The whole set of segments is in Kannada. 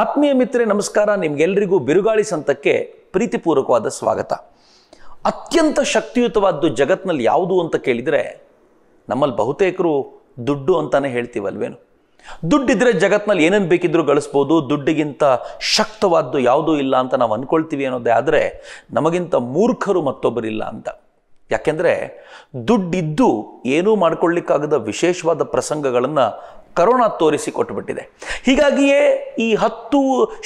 ಆತ್ಮೀಯ ಮಿತ್ರೆ ನಮಸ್ಕಾರ ನಿಮ್ಗೆಲ್ಲರಿಗೂ ಬಿರುಗಾಳಿ ಸಂತಕ್ಕೆ ಪ್ರೀತಿಪೂರ್ವಕವಾದ ಸ್ವಾಗತ ಅತ್ಯಂತ ಶಕ್ತಿಯುತವಾದ್ದು ಜಗತ್ನಲ್ಲಿ ಯಾವುದು ಅಂತ ಕೇಳಿದರೆ ನಮ್ಮಲ್ಲಿ ಬಹುತೇಕರು ದುಡ್ಡು ಅಂತಾನೆ ಹೇಳ್ತೀವಲ್ವೇನು ದುಡ್ಡಿದ್ರೆ ಜಗತ್ನಲ್ಲಿ ಏನೇನು ಬೇಕಿದ್ರೂ ಗಳಿಸ್ಬೋದು ದುಡ್ಡಿಗಿಂತ ಶಕ್ತವಾದ್ದು ಯಾವುದೂ ಇಲ್ಲ ಅಂತ ನಾವು ಅನ್ಕೊಳ್ತೀವಿ ಅನ್ನೋದೇ ಆದರೆ ನಮಗಿಂತ ಮೂರ್ಖರು ಮತ್ತೊಬ್ಬರಿಲ್ಲ ಅಂತ ಯಾಕೆಂದರೆ ದುಡ್ಡಿದ್ದು ಏನೂ ಮಾಡ್ಕೊಳ್ಳಿಕ್ಕಾಗದ ವಿಶೇಷವಾದ ಪ್ರಸಂಗಗಳನ್ನು ಕರೋನಾ ತೋರಿಸಿ ಕೊಟ್ಟುಬಿಟ್ಟಿದೆ ಹೀಗಾಗಿಯೇ ಈ ಹತ್ತು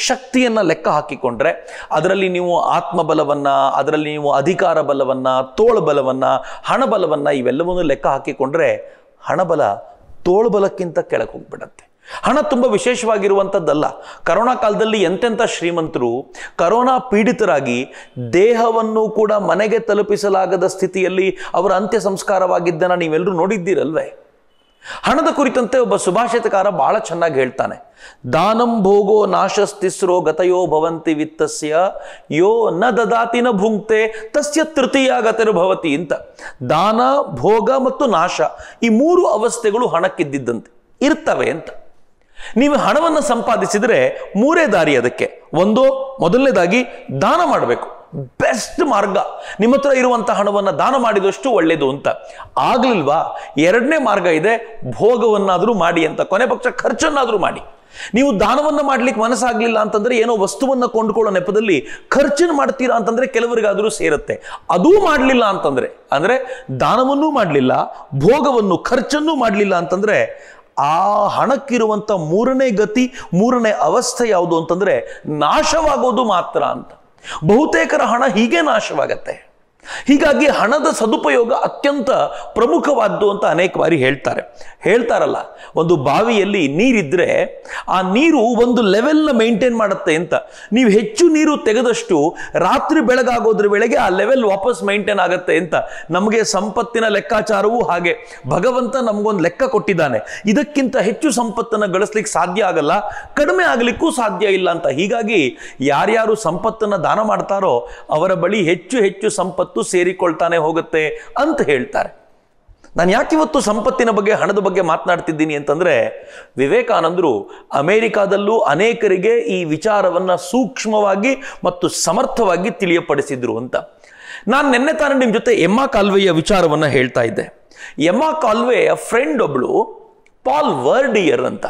ಶಕ್ತಿಯನ್ನು ಲೆಕ್ಕ ಹಾಕಿಕೊಂಡ್ರೆ ಅದರಲ್ಲಿ ನೀವು ಆತ್ಮಬಲವನ್ನು ಅದರಲ್ಲಿ ನೀವು ಅಧಿಕಾರ ಬಲವನ್ನು ತೋಳ್ಬಲವನ್ನು ಹಣಬಲವನ್ನು ಇವೆಲ್ಲವನ್ನು ಲೆಕ್ಕ ಹಾಕಿಕೊಂಡ್ರೆ ಹಣಬಲ ತೋಳ್ಬಲಕ್ಕಿಂತ ಕೆಳಗೆ ಹೋಗ್ಬಿಡತ್ತೆ ಹಣ ತುಂಬ ವಿಶೇಷವಾಗಿರುವಂಥದ್ದಲ್ಲ ಕರೋನಾ ಕಾಲದಲ್ಲಿ ಎಂತೆಂಥ ಶ್ರೀಮಂತರು ಕರೋನಾ ಪೀಡಿತರಾಗಿ ದೇಹವನ್ನು ಕೂಡ ಮನೆಗೆ ತಲುಪಿಸಲಾಗದ ಸ್ಥಿತಿಯಲ್ಲಿ ಅವರ ಅಂತ್ಯ ಸಂಸ್ಕಾರವಾಗಿದ್ದನ್ನು ನೀವೆಲ್ಲರೂ ನೋಡಿದ್ದೀರಲ್ವೇ ಹಣದ ಕುರಿತಂತೆ ಒಬ್ಬ ಸುಭಾಷಿತಕಾರ ಬಹಳ ಚೆನ್ನಾಗಿ ಹೇಳ್ತಾನೆ ದಾನಂ ಭೋಗೋ ನಾಶಸ್ತಿಸ್ರೋ ಗತಯೋ ಭವಂತಿ ವಿತ್ತಸ್ಯ ಯೋ ನ ನ ಭುಂಕ್ತೆ ತಸ್ಯ ತೃತೀಯ ಭವತಿ ಅಂತ ದಾನ ಭೋಗ ಮತ್ತು ನಾಶ ಈ ಮೂರು ಅವಸ್ಥೆಗಳು ಹಣಕ್ಕಿದ್ದಂತೆ ಇರ್ತವೆ ಅಂತ ನೀವು ಹಣವನ್ನು ಸಂಪಾದಿಸಿದರೆ ಮೂರೇ ದಾರಿ ಅದಕ್ಕೆ ಒಂದು ಮೊದಲನೇದಾಗಿ ದಾನ ಮಾಡಬೇಕು ಬೆಸ್ಟ್ ಮಾರ್ಗ ನಿಮ್ಮ ಹತ್ರ ಇರುವಂಥ ಹಣವನ್ನು ದಾನ ಮಾಡಿದಷ್ಟು ಒಳ್ಳೆಯದು ಅಂತ ಆಗಲಿಲ್ವಾ ಎರಡನೇ ಮಾರ್ಗ ಇದೆ ಭೋಗವನ್ನಾದರೂ ಮಾಡಿ ಅಂತ ಕೊನೆ ಪಕ್ಷ ಖರ್ಚನ್ನಾದರೂ ಮಾಡಿ ನೀವು ದಾನವನ್ನು ಮಾಡ್ಲಿಕ್ಕೆ ಮನಸ್ಸಾಗ್ಲಿಲ್ಲ ಅಂತಂದ್ರೆ ಏನೋ ವಸ್ತುವನ್ನು ಕೊಂಡುಕೊಳ್ಳೋ ನೆಪದಲ್ಲಿ ಖರ್ಚನ್ನು ಮಾಡ್ತೀರಾ ಅಂತಂದ್ರೆ ಕೆಲವರಿಗಾದರೂ ಸೇರುತ್ತೆ ಅದೂ ಮಾಡಲಿಲ್ಲ ಅಂತಂದ್ರೆ ಅಂದ್ರೆ ದಾನವನ್ನೂ ಮಾಡಲಿಲ್ಲ ಭೋಗವನ್ನು ಖರ್ಚನ್ನೂ ಮಾಡಲಿಲ್ಲ ಅಂತಂದ್ರೆ ಆ ಹಣಕ್ಕಿರುವಂಥ ಮೂರನೇ ಗತಿ ಮೂರನೇ ಅವಸ್ಥೆ ಯಾವುದು ಅಂತಂದರೆ ನಾಶವಾಗೋದು ಮಾತ್ರ ಅಂತ ಬಹುತೇಕರ ಹಣ ಹೀಗೆ ನಾಶವಾಗತ್ತೆ ಹೀಗಾಗಿ ಹಣದ ಸದುಪಯೋಗ ಅತ್ಯಂತ ಪ್ರಮುಖವಾದ್ದು ಅಂತ ಅನೇಕ ಬಾರಿ ಹೇಳ್ತಾರೆ ಹೇಳ್ತಾರಲ್ಲ ಒಂದು ಬಾವಿಯಲ್ಲಿ ನೀರಿದ್ರೆ ಆ ನೀರು ಒಂದು ಲೆವೆಲ್ನ ಮೇಂಟೈನ್ ಮಾಡುತ್ತೆ ಅಂತ ನೀವು ಹೆಚ್ಚು ನೀರು ತೆಗೆದಷ್ಟು ರಾತ್ರಿ ಬೆಳಗಾಗೋದ್ರ ವೇಳೆಗೆ ಆ ಲೆವೆಲ್ ವಾಪಸ್ ಮೇಂಟೈನ್ ಆಗುತ್ತೆ ಅಂತ ನಮಗೆ ಸಂಪತ್ತಿನ ಲೆಕ್ಕಾಚಾರವೂ ಹಾಗೆ ಭಗವಂತ ನಮಗೊಂದು ಲೆಕ್ಕ ಕೊಟ್ಟಿದ್ದಾನೆ ಇದಕ್ಕಿಂತ ಹೆಚ್ಚು ಸಂಪತ್ತನ್ನು ಗಳಿಸ್ಲಿಕ್ಕೆ ಸಾಧ್ಯ ಆಗಲ್ಲ ಕಡಿಮೆ ಆಗಲಿಕ್ಕೂ ಸಾಧ್ಯ ಇಲ್ಲ ಅಂತ ಹೀಗಾಗಿ ಯಾರ್ಯಾರು ಸಂಪತ್ತನ್ನು ದಾನ ಮಾಡ್ತಾರೋ ಅವರ ಬಳಿ ಹೆಚ್ಚು ಹೆಚ್ಚು ಸಂಪತ್ತು ಸಂಪತ್ತು ಸೇರಿಕೊಳ್ತಾನೆ ಹೋಗುತ್ತೆ ಅಂತ ಹೇಳ್ತಾರೆ ನಾನು ಇವತ್ತು ಸಂಪತ್ತಿನ ಬಗ್ಗೆ ಹಣದ ಬಗ್ಗೆ ಮಾತನಾಡ್ತಿದ್ದೀನಿ ಅಂತಂದರೆ ವಿವೇಕಾನಂದರು ಅಮೇರಿಕಾದಲ್ಲೂ ಅನೇಕರಿಗೆ ಈ ವಿಚಾರವನ್ನು ಸೂಕ್ಷ್ಮವಾಗಿ ಮತ್ತು ಸಮರ್ಥವಾಗಿ ತಿಳಿಯಪಡಿಸಿದ್ರು ಅಂತ ನಾನು ನಿನ್ನೆ ತಾನೇ ನಿಮ್ಮ ಜೊತೆ ಎಮ್ಮಾ ಕಾಲ್ವೆಯ ವಿಚಾರವನ್ನು ಹೇಳ್ತಾ ಇದ್ದೆ ಎಮ್ಮ ಕಾಲ್ವೆಯ ಫ್ರೆಂಡ್ ಒಬ್ಳು ಪಾಲ್ ವರ್ಡಿಯರ್ ಅಂತ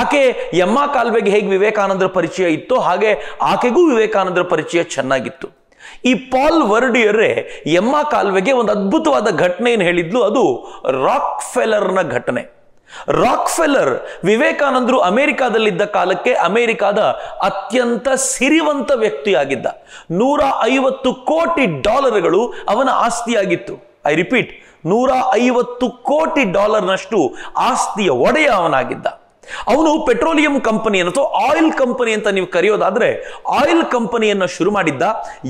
ಆಕೆ ಎಮ್ಮ ಕಾಲ್ವೆಗೆ ಹೇಗೆ ವಿವೇಕಾನಂದರ ಪರಿಚಯ ಇತ್ತು ಹಾಗೆ ಆಕೆಗೂ ವಿವೇಕಾನಂದರ ಪರಿಚಯ ಚೆನ್ನಾಗಿತ್ತು ಈ ಪಾಲ್ ವರ್ಡಿಯರೇ ಎಮ್ಮ ಕಾಲ್ವೆಗೆ ಒಂದು ಅದ್ಭುತವಾದ ಘಟನೆ ಏನು ಹೇಳಿದ್ಲು ಅದು ರಾಕ್ ಫೆಲರ್ನ ಘಟನೆ ರಾಕ್ ಫೆಲರ್ ವಿವೇಕಾನಂದರು ಅಮೇರಿಕಾದಲ್ಲಿದ್ದ ಕಾಲಕ್ಕೆ ಅಮೆರಿಕಾದ ಅತ್ಯಂತ ಸಿರಿವಂತ ವ್ಯಕ್ತಿಯಾಗಿದ್ದ ನೂರ ಐವತ್ತು ಕೋಟಿ ಡಾಲರ್ಗಳು ಅವನ ಆಸ್ತಿಯಾಗಿತ್ತು ಐ ರಿಪೀಟ್ ನೂರ ಐವತ್ತು ಕೋಟಿ ಡಾಲರ್ನಷ್ಟು ಆಸ್ತಿಯ ಒಡೆಯ ಅವನಾಗಿದ್ದ ಅವನು ಪೆಟ್ರೋಲಿಯಂ ಕಂಪನಿ ಅಥವಾ ಆಯಿಲ್ ಕಂಪನಿ ಅಂತ ನೀವು ಕರೆಯೋದಾದ್ರೆ ಆಯಿಲ್ ಕಂಪನಿಯನ್ನು ಶುರು ಮಾಡಿದ್ದ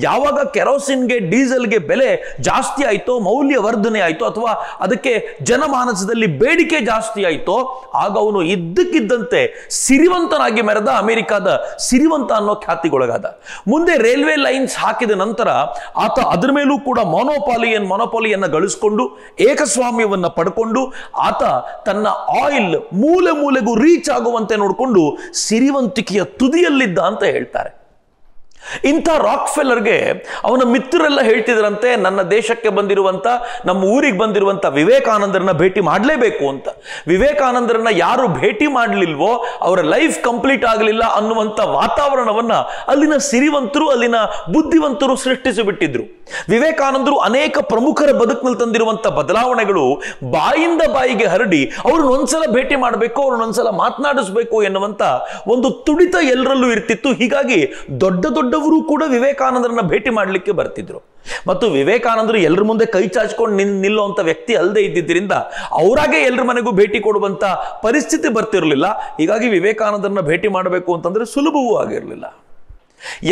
ಯಾವಾಗ ಕೆರೋಸಿನ್ಗೆ ಡೀಸೆಲ್ಗೆ ಬೆಲೆ ಜಾಸ್ತಿ ಮೌಲ್ಯ ವರ್ಧನೆ ಆಯ್ತೋ ಅಥವಾ ಅದಕ್ಕೆ ಜನಮಾನಸದಲ್ಲಿ ಬೇಡಿಕೆ ಜಾಸ್ತಿ ಆಯ್ತೋ ಆಗ ಅವನು ಇದ್ದಕ್ಕಿದ್ದಂತೆ ಸಿರಿವಂತನಾಗಿ ಮೆರೆದ ಅಮೆರಿಕಾದ ಸಿರಿವಂತ ಅನ್ನೋ ಖ್ಯಾತಿಗೊಳಗಾದ ಮುಂದೆ ರೈಲ್ವೆ ಲೈನ್ಸ್ ಹಾಕಿದ ನಂತರ ಆತ ಅದರ ಮೇಲೂ ಕೂಡ ಮೊನೋಪಾಲಿಯನ್ ಮೊನೋಪಾಲಿಯನ್ನು ಗಳಿಸಿಕೊಂಡು ಏಕಸ್ವಾಮ್ಯವನ್ನು ಪಡ್ಕೊಂಡು ಆತ ತನ್ನ ಆಯಿಲ್ ಮೂಲೆ ಮೂಲೆಗೂ ರೀಚ್ ಆಗುವಂತೆ ನೋಡಿಕೊಂಡು ಸಿರಿವಂತಿಕೆಯ ತುದಿಯಲ್ಲಿದ್ದ ಅಂತ ಹೇಳ್ತಾರೆ ಇಂಥ ರಾಕ್ ಫೆಲ್ಲರ್ಗೆ ಅವನ ಮಿತ್ರರೆಲ್ಲ ಹೇಳ್ತಿದ್ರಂತೆ ನನ್ನ ದೇಶಕ್ಕೆ ಬಂದಿರುವಂಥ ನಮ್ಮ ಊರಿಗೆ ಬಂದಿರುವಂಥ ವಿವೇಕಾನಂದರನ್ನ ಭೇಟಿ ಮಾಡಲೇಬೇಕು ಅಂತ ವಿವೇಕಾನಂದರನ್ನ ಯಾರು ಭೇಟಿ ಮಾಡಲಿಲ್ವೋ ಅವರ ಲೈಫ್ ಕಂಪ್ಲೀಟ್ ಆಗಲಿಲ್ಲ ಅನ್ನುವಂಥ ವಾತಾವರಣವನ್ನು ಅಲ್ಲಿನ ಸಿರಿವಂತರು ಅಲ್ಲಿನ ಬುದ್ಧಿವಂತರು ಸೃಷ್ಟಿಸಿಬಿಟ್ಟಿದ್ರು ವಿವೇಕಾನಂದರು ಅನೇಕ ಪ್ರಮುಖರ ಬದುಕಿನಲ್ಲಿ ತಂದಿರುವಂಥ ಬದಲಾವಣೆಗಳು ಬಾಯಿಂದ ಬಾಯಿಗೆ ಹರಡಿ ಒಂದ್ಸಲ ಭೇಟಿ ಮಾಡಬೇಕು ಅವ್ರನ್ನೊಂದ್ಸಲ ಮಾತನಾಡಿಸ್ಬೇಕು ಎನ್ನುವಂಥ ಒಂದು ತುಡಿತ ಎಲ್ಲರಲ್ಲೂ ಇರ್ತಿತ್ತು ಹೀಗಾಗಿ ದೊಡ್ಡ ದೊಡ್ಡವರು ಕೂಡ ವಿವೇಕಾನಂದರನ್ನ ಭೇಟಿ ಮಾಡಲಿಕ್ಕೆ ಬರ್ತಿದ್ರು ಮತ್ತು ವಿವೇಕಾನಂದರು ಎಲ್ಲರ ಮುಂದೆ ಕೈ ಚಾಚ್ಕೊಂಡು ನಿನ್ ನಿಲ್ಲುವಂಥ ವ್ಯಕ್ತಿ ಅಲ್ಲದೆ ಇದ್ದಿದ್ದರಿಂದ ಅವರಾಗೆ ಎಲ್ಲರ ಮನೆಗೂ ಭೇಟಿ ಕೊಡುವಂಥ ಪರಿಸ್ಥಿತಿ ಬರ್ತಿರಲಿಲ್ಲ ಹೀಗಾಗಿ ವಿವೇಕಾನಂದರನ್ನ ಭೇಟಿ ಮಾಡಬೇಕು ಅಂತಂದ್ರೆ ಸುಲಭವೂ ಆಗಿರಲಿಲ್ಲ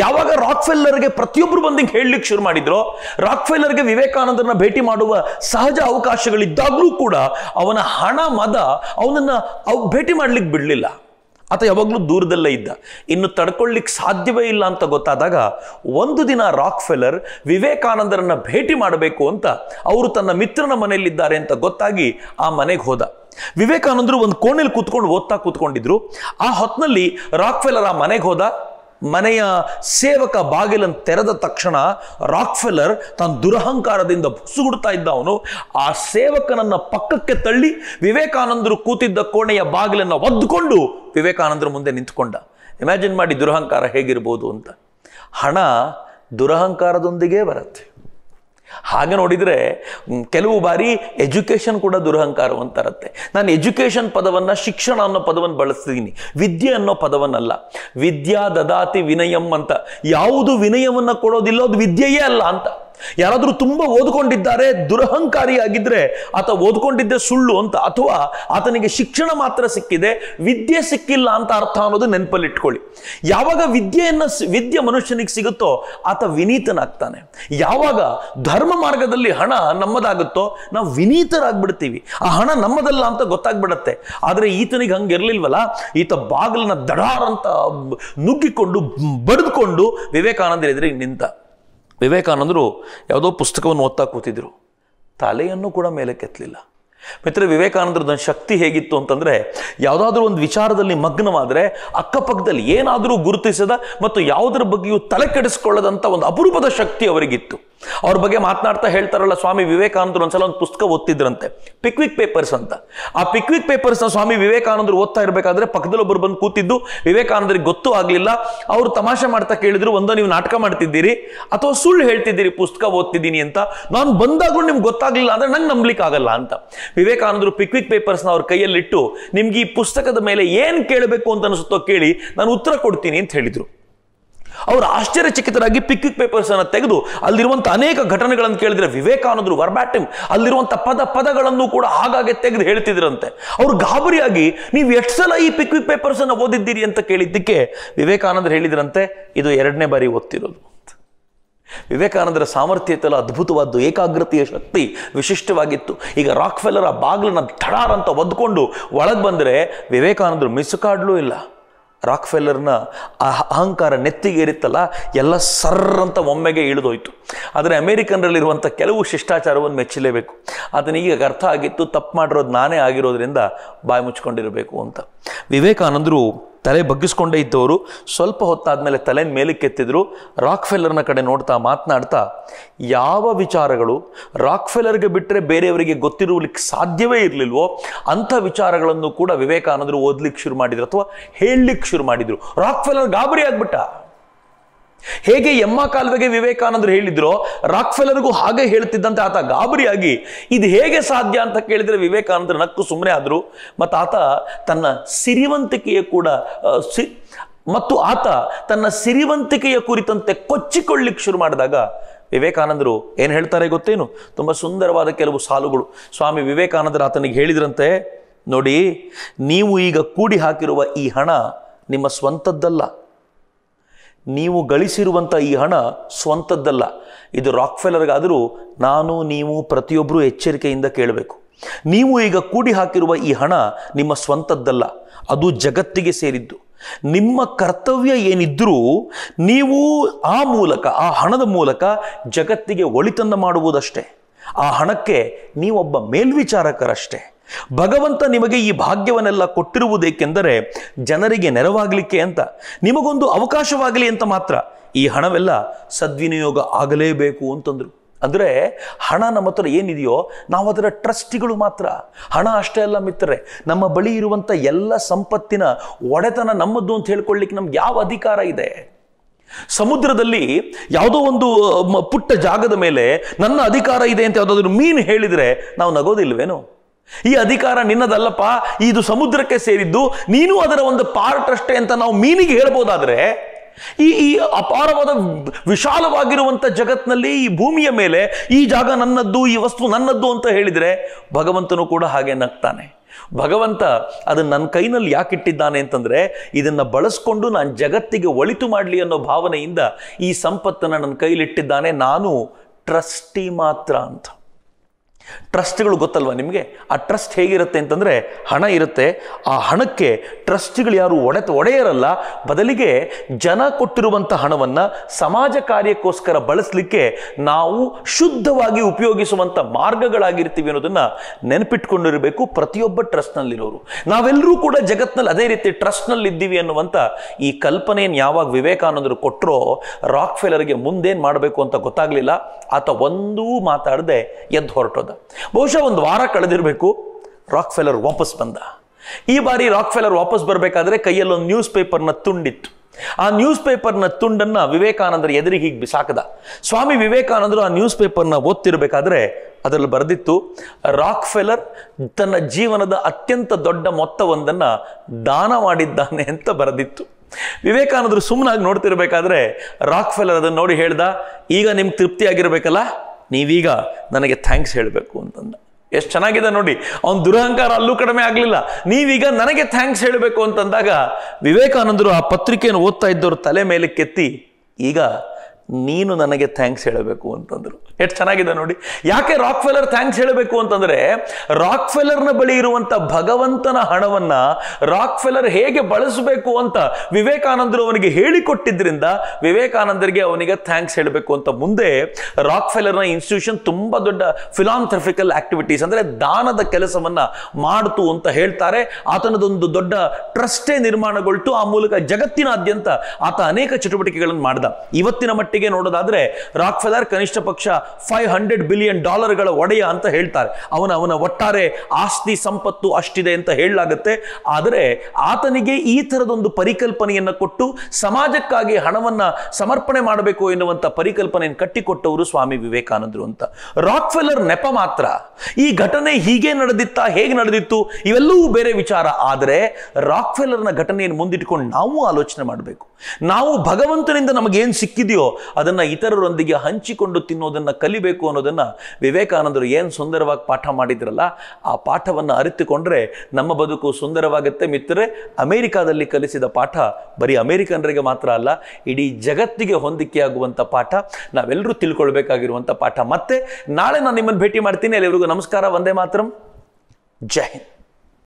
ಯಾವಾಗ ರಾಕ್ ಫೆಲ್ಲರ್ಗೆ ಪ್ರತಿಯೊಬ್ಬರು ಬಂದಿಂಗ್ ಹೇಳಲಿಕ್ಕೆ ಶುರು ಮಾಡಿದ್ರು ರಾಕ್ ಫೆಲ್ಲರ್ಗೆ ವಿವೇಕಾನಂದರನ್ನ ಭೇಟಿ ಮಾಡುವ ಸಹಜ ಅವಕಾಶಗಳಿದ್ದಾಗಲೂ ಕೂಡ ಅವನ ಹಣ ಮದ ಅವನನ್ನ ಅವ್ ಭೇಟಿ ಮಾಡಲಿಕ್ಕೆ ಬಿಡಲಿಲ್ಲ ಅಥವಾ ಯಾವಾಗಲೂ ದೂರದಲ್ಲೇ ಇದ್ದ ಇನ್ನು ತಡ್ಕೊಳ್ಳಿಕ್ಕೆ ಸಾಧ್ಯವೇ ಇಲ್ಲ ಅಂತ ಗೊತ್ತಾದಾಗ ಒಂದು ದಿನ ರಾಕ್ ಫೆಲ್ಲರ್ ವಿವೇಕಾನಂದರನ್ನ ಭೇಟಿ ಮಾಡಬೇಕು ಅಂತ ಅವರು ತನ್ನ ಮಿತ್ರನ ಮನೆಯಲ್ಲಿದ್ದಾರೆ ಅಂತ ಗೊತ್ತಾಗಿ ಆ ಮನೆಗೆ ಹೋದ ವಿವೇಕಾನಂದರು ಒಂದು ಕೋಣೆಯಲ್ಲಿ ಕೂತ್ಕೊಂಡು ಓದ್ತಾ ಕೂತ್ಕೊಂಡಿದ್ರು ಆ ಹೊತ್ತಿನಲ್ಲಿ ರಾಕ್ ಫೆಲ್ಲರ್ ಆ ಮನೆಗೆ ಹೋದ ಮನೆಯ ಸೇವಕ ಬಾಗಿಲನ್ನು ತೆರೆದ ತಕ್ಷಣ ರಾಕ್ಫೆಲ್ಲರ್ ತನ್ನ ದುರಹಂಕಾರದಿಂದ ಬುಸುಗುಡ್ತಾ ಇದ್ದ ಅವನು ಆ ಸೇವಕನನ್ನ ಪಕ್ಕಕ್ಕೆ ತಳ್ಳಿ ವಿವೇಕಾನಂದರು ಕೂತಿದ್ದ ಕೋಣೆಯ ಬಾಗಿಲನ್ನು ಒದ್ದುಕೊಂಡು ವಿವೇಕಾನಂದರ ಮುಂದೆ ನಿಂತ್ಕೊಂಡ ಇಮ್ಯಾಜಿನ್ ಮಾಡಿ ದುರಹಂಕಾರ ಹೇಗಿರ್ಬೋದು ಅಂತ ಹಣ ದುರಹಂಕಾರದೊಂದಿಗೆ ಬರುತ್ತೆ ಹಾಗೆ ನೋಡಿದರೆ ಕೆಲವು ಬಾರಿ ಎಜುಕೇಷನ್ ಕೂಡ ದುರಹಂಕಾರ ನಾನು ಎಜುಕೇಷನ್ ಪದವನ್ನು ಶಿಕ್ಷಣ ಅನ್ನೋ ಪದವನ್ನು ಬಳಸ್ತಿದ್ದೀನಿ ವಿದ್ಯೆ ಅನ್ನೋ ಪದವನ್ನಲ್ಲ ವಿದ್ಯಾ ದದಾತಿ ವಿನಯಂ ಅಂತ ಯಾವುದು ವಿನಯವನ್ನು ಕೊಡೋದಿಲ್ಲ ಅದು ವಿದ್ಯೆಯೇ ಅಲ್ಲ ಅಂತ ಯಾರಾದರೂ ತುಂಬ ಓದ್ಕೊಂಡಿದ್ದಾರೆ ದುರಹಂಕಾರಿಯಾಗಿದ್ದರೆ ಆತ ಓದ್ಕೊಂಡಿದ್ದೆ ಸುಳ್ಳು ಅಂತ ಅಥವಾ ಆತನಿಗೆ ಶಿಕ್ಷಣ ಮಾತ್ರ ಸಿಕ್ಕಿದೆ ವಿದ್ಯೆ ಸಿಕ್ಕಿಲ್ಲ ಅಂತ ಅರ್ಥ ಅನ್ನೋದು ನೆನಪಲ್ಲಿಟ್ಕೊಳ್ಳಿ ಯಾವಾಗ ವಿದ್ಯೆಯನ್ನು ವಿದ್ಯೆ ಮನುಷ್ಯನಿಗೆ ಸಿಗುತ್ತೋ ಆತ ವಿನೀತನಾಗ್ತಾನೆ ಯಾವಾಗ ಧರ್ಮ ಮಾರ್ಗದಲ್ಲಿ ಹಣ ನಮ್ಮದಾಗುತ್ತೋ ನಾವು ವಿನೀತರಾಗ್ಬಿಡ್ತೀವಿ ಆ ಹಣ ನಮ್ಮದಲ್ಲ ಅಂತ ಗೊತ್ತಾಗ್ಬಿಡತ್ತೆ ಆದರೆ ಈತನಿಗೆ ಹಂಗಿರ್ಲಿಲ್ವಲ್ಲ ಈತ ಬಾಗಿಲನ್ನ ದಡಾರ್ ಅಂತ ನುಗ್ಗಿಕೊಂಡು ಬಡಿದುಕೊಂಡು ವಿವೇಕಾನಂದ ಎದುರಿಗೆ ನಿಂತ ವಿವೇಕಾನಂದರು ಯಾವುದೋ ಪುಸ್ತಕವನ್ನು ಓದ್ತಾ ಕೂತಿದ್ರು ತಲೆಯನ್ನು ಕೂಡ ಮೇಲೆ ಕೆತ್ತಲಿಲ್ಲ ಮಿತ್ರ ವಿವೇಕಾನಂದರದ ಶಕ್ತಿ ಹೇಗಿತ್ತು ಅಂತಂದರೆ ಯಾವುದಾದ್ರೂ ಒಂದು ವಿಚಾರದಲ್ಲಿ ಮಗ್ನವಾದರೆ ಅಕ್ಕಪಕ್ಕದಲ್ಲಿ ಏನಾದರೂ ಗುರುತಿಸದ ಮತ್ತು ಯಾವುದರ ಬಗ್ಗೆಯೂ ತಲೆ ಕೆಡಿಸ್ಕೊಳ್ಳದಂಥ ಒಂದು ಅಪರೂಪದ ಶಕ್ತಿ ಅವರಿಗಿತ್ತು ಅವ್ರ ಬಗ್ಗೆ ಮಾತನಾಡ್ತಾ ಹೇಳ್ತಾರಲ್ಲ ಸ್ವಾಮಿ ವಿವೇಕಾನಂದರು ಒಂದ್ಸಲ ಒಂದು ಪುಸ್ತಕ ಓದ್ತಿದ್ರಂತೆ ಪಿಕ್ವಿಕ್ ಪೇಪರ್ಸ್ ಅಂತ ಆ ಪಿಕ್ವಿಕ್ ಪೇಪರ್ಸ್ನ ಸ್ವಾಮಿ ವಿವೇಕಾನಂದರು ಓದ್ತಾ ಇರಬೇಕಾದ್ರೆ ಪಕ್ಕದಲ್ಲಿ ಒಬ್ಬರು ಬಂದು ಕೂತಿದ್ದು ವಿವೇಕಾನಂದರಿಗೆ ಗೊತ್ತು ಆಗಲಿಲ್ಲ ಅವರು ತಮಾಷೆ ಮಾಡ್ತಾ ಕೇಳಿದ್ರು ಒಂದೋ ನೀವು ನಾಟಕ ಮಾಡ್ತಿದ್ದೀರಿ ಅಥವಾ ಸುಳ್ಳು ಹೇಳ್ತಿದ್ದೀರಿ ಪುಸ್ತಕ ಓದ್ತಿದ್ದೀನಿ ಅಂತ ನಾನು ಬಂದಾಗ ನಿಮ್ಗೆ ಗೊತ್ತಾಗ್ಲಿಲ್ಲ ಅಂದ್ರೆ ನಂಗೆ ನಂಬ್ಲಿಕ್ಕೆ ಆಗಲ್ಲ ಅಂತ ವಿವೇಕಾನಂದರು ಪಿಕ್ವಿಕ್ ಪೇಪರ್ಸ್ನ ಅವ್ರ ಕೈಯಲ್ಲಿಟ್ಟು ನಿಮ್ಗೆ ಈ ಪುಸ್ತಕದ ಮೇಲೆ ಏನು ಕೇಳಬೇಕು ಅಂತ ಅನಿಸುತ್ತೋ ಕೇಳಿ ನಾನು ಉತ್ತರ ಕೊಡ್ತೀನಿ ಅಂತ ಹೇಳಿದರು ಅವರು ಆಶ್ಚರ್ಯಚಕಿತರಾಗಿ ಪಿಕ್ ಪೇಪರ್ಸ್ ಅನ್ನು ತೆಗೆದು ಅಲ್ಲಿರುವಂತಹ ಅನೇಕ ಘಟನೆಗಳನ್ನು ಕೇಳಿದ್ರೆ ವಿವೇಕಾನಂದರು ವರ್ಬ್ಯಾಟಿಮ್ ಅಲ್ಲಿರುವಂಥ ಪದ ಪದಗಳನ್ನು ಕೂಡ ಹಾಗಾಗಿ ತೆಗೆದು ಹೇಳ್ತಿದ್ರಂತೆ ಅವರು ಗಾಬರಿಯಾಗಿ ನೀವು ಎಷ್ಟು ಸಲ ಈ ಪಿಕ್ವಿಕ್ ಪೇಪರ್ಸ್ ಅನ್ನು ಓದಿದ್ದೀರಿ ಅಂತ ಕೇಳಿದ್ದಕ್ಕೆ ವಿವೇಕಾನಂದರು ಹೇಳಿದ್ರಂತೆ ಇದು ಎರಡನೇ ಬಾರಿ ಓದ್ತಿರೋದು ವಿವೇಕಾನಂದರ ಸಾಮರ್ಥ್ಯ ಅದ್ಭುತವಾದ್ದು ಏಕಾಗ್ರತೆಯ ಶಕ್ತಿ ವಿಶಿಷ್ಟವಾಗಿತ್ತು ಈಗ ರಾಕ್ ಫೆಲ್ಲರ ತಡಾರ್ ಅಂತ ಒದ್ಕೊಂಡು ಒಳಗೆ ಬಂದರೆ ವಿವೇಕಾನಂದರು ಕಾಡ್ಲೂ ಇಲ್ಲ ರಾಕ್ ಫೆಲ್ಲರ್ನ ಅಹಂಕಾರ ನೆತ್ತಿಗೆ ಏರಿತ್ತಲ್ಲ ಎಲ್ಲ ಸರ್ರಂತ ಅಂತ ಒಮ್ಮೆಗೆ ಇಳಿದೋಯ್ತು ಆದರೆ ಅಮೇರಿಕನ್ರಲ್ಲಿರುವಂಥ ಕೆಲವು ಶಿಷ್ಟಾಚಾರವನ್ನು ಮೆಚ್ಚಲೇಬೇಕು ಈಗ ಅರ್ಥ ಆಗಿತ್ತು ತಪ್ಪು ಮಾಡಿರೋದು ನಾನೇ ಆಗಿರೋದ್ರಿಂದ ಬಾಯಿ ಮುಚ್ಕೊಂಡಿರಬೇಕು ಅಂತ ವಿವೇಕಾನಂದರು ತಲೆ ಬಗ್ಗಿಸ್ಕೊಂಡೇ ಇದ್ದವರು ಸ್ವಲ್ಪ ಹೊತ್ತಾದಮೇಲೆ ತಲೆ ಮೇಲಕ್ಕೆತ್ತಿದ್ರು ರಾಕ್ ಫೆಲ್ಲರ್ನ ಕಡೆ ನೋಡ್ತಾ ಮಾತನಾಡ್ತಾ ಯಾವ ವಿಚಾರಗಳು ರಾಕ್ ಫೆಲ್ಲರ್ಗೆ ಬಿಟ್ಟರೆ ಬೇರೆಯವರಿಗೆ ಗೊತ್ತಿರುವಲಿಕ್ಕೆ ಸಾಧ್ಯವೇ ಇರಲಿಲ್ವೋ ಅಂಥ ವಿಚಾರಗಳನ್ನು ಕೂಡ ವಿವೇಕಾನಂದರು ಓದ್ಲಿಕ್ಕೆ ಶುರು ಮಾಡಿದ್ರು ಅಥವಾ ಹೇಳಲಿಕ್ಕೆ ಶುರು ಮಾಡಿದರು ರಾಕ್ ಫೆಲ್ಲರ್ ಗಾಬರಿ ಆಗ್ಬಿಟ್ಟ ಹೇಗೆ ಎಮ್ಮ ಕಾಲುವೆಗೆ ವಿವೇಕಾನಂದರು ಹೇಳಿದ್ರೋ ರಾಕ್ಫೆಲರ್ಗೂ ಹಾಗೆ ಹೇಳ್ತಿದ್ದಂತೆ ಆತ ಗಾಬರಿಯಾಗಿ ಇದು ಹೇಗೆ ಸಾಧ್ಯ ಅಂತ ಕೇಳಿದರೆ ವಿವೇಕಾನಂದರು ನಕ್ಕು ಸುಮ್ಮನೆ ಆದರು ಮತ್ತು ಆತ ತನ್ನ ಸಿರಿವಂತಿಕೆಯ ಕೂಡ ಸಿ ಮತ್ತು ಆತ ತನ್ನ ಸಿರಿವಂತಿಕೆಯ ಕುರಿತಂತೆ ಕೊಚ್ಚಿಕೊಳ್ಳಿಕ್ಕೆ ಶುರು ಮಾಡಿದಾಗ ವಿವೇಕಾನಂದರು ಏನು ಹೇಳ್ತಾರೆ ಗೊತ್ತೇನು ತುಂಬ ಸುಂದರವಾದ ಕೆಲವು ಸಾಲುಗಳು ಸ್ವಾಮಿ ವಿವೇಕಾನಂದರು ಆತನಿಗೆ ಹೇಳಿದ್ರಂತೆ ನೋಡಿ ನೀವು ಈಗ ಕೂಡಿ ಹಾಕಿರುವ ಈ ಹಣ ನಿಮ್ಮ ಸ್ವಂತದ್ದಲ್ಲ ನೀವು ಗಳಿಸಿರುವಂಥ ಈ ಹಣ ಸ್ವಂತದ್ದಲ್ಲ ಇದು ರಾಕ್ ಫೆಲ್ಲರ್ಗಾದರೂ ನಾನು ನೀವು ಪ್ರತಿಯೊಬ್ಬರೂ ಎಚ್ಚರಿಕೆಯಿಂದ ಕೇಳಬೇಕು ನೀವು ಈಗ ಕೂಡಿ ಹಾಕಿರುವ ಈ ಹಣ ನಿಮ್ಮ ಸ್ವಂತದ್ದಲ್ಲ ಅದು ಜಗತ್ತಿಗೆ ಸೇರಿದ್ದು ನಿಮ್ಮ ಕರ್ತವ್ಯ ಏನಿದ್ರೂ ನೀವು ಆ ಮೂಲಕ ಆ ಹಣದ ಮೂಲಕ ಜಗತ್ತಿಗೆ ಒಳಿತನ್ನು ಮಾಡುವುದಷ್ಟೇ ಆ ಹಣಕ್ಕೆ ನೀವೊಬ್ಬ ಮೇಲ್ವಿಚಾರಕರಷ್ಟೇ ಭಗವಂತ ನಿಮಗೆ ಈ ಭಾಗ್ಯವನ್ನೆಲ್ಲ ಕೊಟ್ಟಿರುವುದೇಕೆಂದರೆ ಜನರಿಗೆ ನೆರವಾಗಲಿಕ್ಕೆ ಅಂತ ನಿಮಗೊಂದು ಅವಕಾಶವಾಗಲಿ ಅಂತ ಮಾತ್ರ ಈ ಹಣವೆಲ್ಲ ಸದ್ವಿನಿಯೋಗ ಆಗಲೇಬೇಕು ಅಂತಂದರು ಅಂದರೆ ಹಣ ನಮ್ಮ ಹತ್ರ ಏನಿದೆಯೋ ನಾವು ಅದರ ಟ್ರಸ್ಟಿಗಳು ಮಾತ್ರ ಹಣ ಅಷ್ಟೇ ಅಲ್ಲ ಮಿತ್ರರೆ ನಮ್ಮ ಬಳಿ ಇರುವಂಥ ಎಲ್ಲ ಸಂಪತ್ತಿನ ಒಡೆತನ ನಮ್ಮದು ಅಂತ ಹೇಳ್ಕೊಳ್ಳಿಕ್ಕೆ ನಮ್ಗೆ ಯಾವ ಅಧಿಕಾರ ಇದೆ ಸಮುದ್ರದಲ್ಲಿ ಯಾವುದೋ ಒಂದು ಪುಟ್ಟ ಜಾಗದ ಮೇಲೆ ನನ್ನ ಅಧಿಕಾರ ಇದೆ ಅಂತ ಯಾವುದಾದ್ರು ಮೀನು ಹೇಳಿದರೆ ನಾವು ನಗೋದಿಲ್ವೇನು ಈ ಅಧಿಕಾರ ನಿನ್ನದಲ್ಲಪ್ಪ ಇದು ಸಮುದ್ರಕ್ಕೆ ಸೇರಿದ್ದು ನೀನು ಅದರ ಒಂದು ಪಾರ್ಟ್ ಅಷ್ಟೇ ಅಂತ ನಾವು ಮೀನಿಗೆ ಹೇಳ್ಬೋದಾದ್ರೆ ಈ ಈ ಅಪಾರವಾದ ವಿಶಾಲವಾಗಿರುವಂಥ ಜಗತ್ನಲ್ಲಿ ಈ ಭೂಮಿಯ ಮೇಲೆ ಈ ಜಾಗ ನನ್ನದ್ದು ಈ ವಸ್ತು ನನ್ನದ್ದು ಅಂತ ಹೇಳಿದರೆ ಭಗವಂತನು ಕೂಡ ಹಾಗೆ ನಗ್ತಾನೆ ಭಗವಂತ ಅದು ನನ್ನ ಕೈನಲ್ಲಿ ಯಾಕೆ ಇಟ್ಟಿದ್ದಾನೆ ಅಂತಂದರೆ ಇದನ್ನು ಬಳಸ್ಕೊಂಡು ನಾನು ಜಗತ್ತಿಗೆ ಒಳಿತು ಮಾಡಲಿ ಅನ್ನೋ ಭಾವನೆಯಿಂದ ಈ ಸಂಪತ್ತನ್ನು ನನ್ನ ಕೈಲಿಟ್ಟಿದ್ದಾನೆ ನಾನು ಟ್ರಸ್ಟಿ ಮಾತ್ರ ಅಂತ ಟ್ರಸ್ಟ್ಗಳು ಗೊತ್ತಲ್ವ ನಿಮಗೆ ಆ ಟ್ರಸ್ಟ್ ಹೇಗಿರುತ್ತೆ ಅಂತಂದರೆ ಹಣ ಇರುತ್ತೆ ಆ ಹಣಕ್ಕೆ ಟ್ರಸ್ಟ್ಗಳು ಯಾರು ಒಡೆ ಒಡೆಯರಲ್ಲ ಬದಲಿಗೆ ಜನ ಕೊಟ್ಟಿರುವಂಥ ಹಣವನ್ನು ಸಮಾಜ ಕಾರ್ಯಕ್ಕೋಸ್ಕರ ಬಳಸಲಿಕ್ಕೆ ನಾವು ಶುದ್ಧವಾಗಿ ಉಪಯೋಗಿಸುವಂಥ ಮಾರ್ಗಗಳಾಗಿರ್ತೀವಿ ಅನ್ನೋದನ್ನು ನೆನಪಿಟ್ಕೊಂಡಿರಬೇಕು ಪ್ರತಿಯೊಬ್ಬ ಟ್ರಸ್ಟ್ನಲ್ಲಿರೋರು ನಾವೆಲ್ಲರೂ ಕೂಡ ಜಗತ್ತಿನಲ್ಲಿ ಅದೇ ರೀತಿ ಟ್ರಸ್ಟ್ನಲ್ಲಿ ಇದ್ದೀವಿ ಅನ್ನುವಂಥ ಈ ಕಲ್ಪನೆಯನ್ನು ಯಾವಾಗ ವಿವೇಕಾನಂದರು ಕೊಟ್ಟರೋ ರಾಕ್ ಫೆಲರ್ಗೆ ಮುಂದೇನು ಮಾಡಬೇಕು ಅಂತ ಗೊತ್ತಾಗಲಿಲ್ಲ ಆತ ಒಂದೂ ಮಾತಾಡದೆ ಎದ್ದು ಹೊರಟೋದ ಬಹುಶಃ ಒಂದು ವಾರ ಕಳೆದಿರಬೇಕು ರಾಕ್ ಫೆಲರ್ ವಾಪಸ್ ಬಂದ ಈ ಬಾರಿ ರಾಕ್ ಫೆಲರ್ ವಾಪಸ್ ಬರಬೇಕಾದ್ರೆ ಕೈಯಲ್ಲೊಂದು ನ್ಯೂಸ್ ಪೇಪರ್ನ ತುಂಡಿತ್ತು ಆ ನ್ಯೂಸ್ ಪೇಪರ್ನ ತುಂಡನ್ನ ವಿವೇಕಾನಂದರ ಎದುರಿಗೆ ಹೀಗೆ ಬಿಸಾಕದ ಸ್ವಾಮಿ ವಿವೇಕಾನಂದರು ಆ ನ್ಯೂಸ್ ಪೇಪರ್ನ ಓದ್ತಿರ್ಬೇಕಾದ್ರೆ ಅದರಲ್ಲಿ ಬರೆದಿತ್ತು ರಾಕ್ ಫೆಲರ್ ತನ್ನ ಜೀವನದ ಅತ್ಯಂತ ದೊಡ್ಡ ಮೊತ್ತವೊಂದನ್ನ ದಾನ ಮಾಡಿದ್ದಾನೆ ಅಂತ ಬರೆದಿತ್ತು ವಿವೇಕಾನಂದರು ಸುಮ್ಮನಾಗಿ ನೋಡ್ತಿರ್ಬೇಕಾದ್ರೆ ರಾಕ್ ಫೆಲರ್ ಅದನ್ನು ನೋಡಿ ಹೇಳ್ದ ಈಗ ನಿಮ್ಗೆ ತೃಪ್ತಿ ಆಗಿರ್ಬೇಕಲ್ಲ ನೀವೀಗ ನನಗೆ ಥ್ಯಾಂಕ್ಸ್ ಹೇಳಬೇಕು ಅಂತಂದ ಎಷ್ಟು ಚೆನ್ನಾಗಿದೆ ನೋಡಿ ಅವನ ದುರಹಂಕಾರ ಅಲ್ಲೂ ಕಡಿಮೆ ಆಗಲಿಲ್ಲ ನೀವೀಗ ನನಗೆ ಥ್ಯಾಂಕ್ಸ್ ಹೇಳಬೇಕು ಅಂತಂದಾಗ ವಿವೇಕಾನಂದರು ಆ ಪತ್ರಿಕೆಯನ್ನು ಓದ್ತಾ ಇದ್ದವರು ತಲೆ ಮೇಲೆ ಕೆತ್ತಿ ಈಗ ನೀನು ನನಗೆ ಥ್ಯಾಂಕ್ಸ್ ಹೇಳಬೇಕು ಅಂತಂದ್ರು ಎಷ್ಟು ಚೆನ್ನಾಗಿದೆ ನೋಡಿ ಯಾಕೆ ರಾಕ್ ಫೆಲರ್ ಥ್ಯಾಂಕ್ಸ್ ಹೇಳಬೇಕು ಅಂತಂದರೆ ರಾಕ್ ಫೆಲರ್ನ ಬಳಿ ಇರುವಂಥ ಭಗವಂತನ ಹಣವನ್ನು ರಾಕ್ ಫೆಲರ್ ಹೇಗೆ ಬಳಸಬೇಕು ಅಂತ ವಿವೇಕಾನಂದರು ಅವನಿಗೆ ಹೇಳಿಕೊಟ್ಟಿದ್ದರಿಂದ ವಿವೇಕಾನಂದರಿಗೆ ಅವನಿಗೆ ಥ್ಯಾಂಕ್ಸ್ ಹೇಳಬೇಕು ಅಂತ ಮುಂದೆ ರಾಕ್ ಫೆಲರ್ನ ಇನ್ಸ್ಟಿಟ್ಯೂಷನ್ ತುಂಬ ದೊಡ್ಡ ಫಿಲಾಂಥ್ರಫಿಕಲ್ ಆಕ್ಟಿವಿಟೀಸ್ ಅಂದರೆ ದಾನದ ಕೆಲಸವನ್ನ ಮಾಡ್ತು ಅಂತ ಹೇಳ್ತಾರೆ ಆತನದೊಂದು ದೊಡ್ಡ ಟ್ರಸ್ಟೇ ನಿರ್ಮಾಣಗೊಳ್ತು ಆ ಮೂಲಕ ಜಗತ್ತಿನಾದ್ಯಂತ ಆತ ಅನೇಕ ಚಟುವಟಿಕೆಗಳನ್ನು ಮಾಡ್ದ ಇವತ್ತಿನ ಮಟ್ಟಿಗೆ ರೇಟಿಗೆ ನೋಡೋದಾದ್ರೆ ರಾಕ್ ಫೆಲರ್ ಕನಿಷ್ಠ ಪಕ್ಷ ಫೈವ್ ಹಂಡ್ರೆಡ್ ಬಿಲಿಯನ್ ಗಳ ಒಡೆಯ ಅಂತ ಹೇಳ್ತಾರೆ ಅವನ ಅವನ ಒಟ್ಟಾರೆ ಆಸ್ತಿ ಸಂಪತ್ತು ಅಷ್ಟಿದೆ ಅಂತ ಹೇಳಲಾಗುತ್ತೆ ಆದರೆ ಆತನಿಗೆ ಈ ಥರದೊಂದು ಪರಿಕಲ್ಪನೆಯನ್ನ ಕೊಟ್ಟು ಸಮಾಜಕ್ಕಾಗಿ ಹಣವನ್ನ ಸಮರ್ಪಣೆ ಮಾಡಬೇಕು ಎನ್ನುವಂತ ಪರಿಕಲ್ಪನೆಯನ್ನು ಕಟ್ಟಿಕೊಟ್ಟವರು ಸ್ವಾಮಿ ವಿವೇಕಾನಂದರು ಅಂತ ರಾಕ್ ಫೆಲರ್ ನೆಪ ಮಾತ್ರ ಈ ಘಟನೆ ಹೀಗೆ ನಡೆದಿತ್ತಾ ಹೇಗೆ ನಡೆದಿತ್ತು ಇವೆಲ್ಲವೂ ಬೇರೆ ವಿಚಾರ ಆದರೆ ರಾಕ್ ಫೆಲ್ಲರ್ನ ಘಟನೆಯನ್ನು ಮುಂದಿಟ್ಕೊಂಡು ನಾವು ಆಲೋಚನೆ ಮಾಡಬೇಕು ನಾವು ಭಗವಂತನಿಂದ ನಮಗೇನು ಸಿಕ್ಕಿದೆಯೋ ಅದನ್ನು ಇತರರೊಂದಿಗೆ ಹಂಚಿಕೊಂಡು ತಿನ್ನೋದನ್ನು ಕಲಿಬೇಕು ಅನ್ನೋದನ್ನು ವಿವೇಕಾನಂದರು ಏನು ಸುಂದರವಾಗಿ ಪಾಠ ಮಾಡಿದ್ರಲ್ಲ ಆ ಪಾಠವನ್ನು ಅರಿತುಕೊಂಡ್ರೆ ನಮ್ಮ ಬದುಕು ಸುಂದರವಾಗುತ್ತೆ ಮಿತ್ರರೆ ಅಮೇರಿಕಾದಲ್ಲಿ ಕಲಿಸಿದ ಪಾಠ ಬರೀ ಅಮೇರಿಕನ್ರಿಗೆ ಮಾತ್ರ ಅಲ್ಲ ಇಡೀ ಜಗತ್ತಿಗೆ ಹೊಂದಿಕೆಯಾಗುವಂಥ ಪಾಠ ನಾವೆಲ್ಲರೂ ತಿಳ್ಕೊಳ್ಬೇಕಾಗಿರುವಂಥ ಪಾಠ ಮತ್ತೆ ನಾಳೆ ನಾನು ನಿಮ್ಮನ್ನು ಭೇಟಿ ಮಾಡ್ತೀನಿ ಅಲ್ಲಿವರೆಗೂ ನಮಸ್ಕಾರ ಒಂದೇ ಮಾತ್ರ ಜೈ ಹಿಂದ್